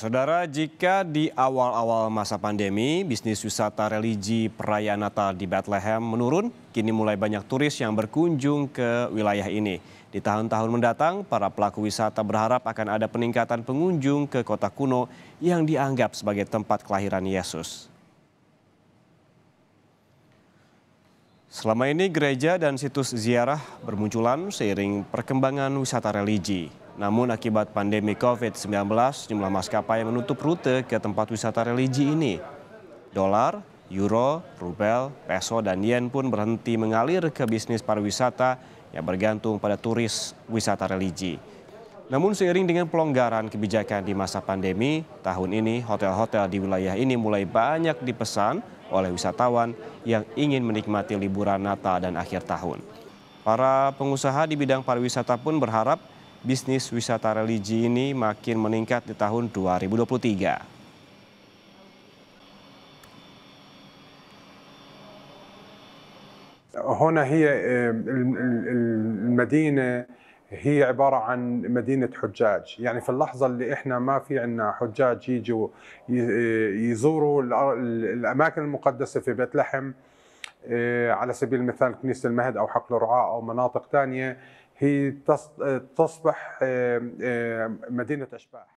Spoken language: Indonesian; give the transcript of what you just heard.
Saudara, jika di awal-awal masa pandemi, bisnis wisata religi perayaan Natal di Bethlehem menurun, kini mulai banyak turis yang berkunjung ke wilayah ini. Di tahun-tahun mendatang, para pelaku wisata berharap akan ada peningkatan pengunjung ke kota kuno yang dianggap sebagai tempat kelahiran Yesus. Selama ini gereja dan situs ziarah bermunculan seiring perkembangan wisata religi. Namun akibat pandemi COVID-19, jumlah maskapai yang menutup rute ke tempat wisata religi ini. Dolar, euro, rubel, peso, dan yen pun berhenti mengalir ke bisnis pariwisata yang bergantung pada turis wisata religi. Namun seiring dengan pelonggaran kebijakan di masa pandemi, tahun ini hotel-hotel di wilayah ini mulai banyak dipesan oleh wisatawan yang ingin menikmati liburan Natal dan akhir tahun. Para pengusaha di bidang pariwisata pun berharap bisnis wisata religi ini makin meningkat di tahun 2023. هنا هي المدينة هي عبارة عن مدينة حجاج يعني في اللحظة اللي إحنا ما في عنا حجاج يجوا يزوروا الأماكن المقدسة في بيت لحم على سبيل المثال كنيسة المهد أو حقل الرعاة أو مناطق ثانية هي تصبح مدينة أشباح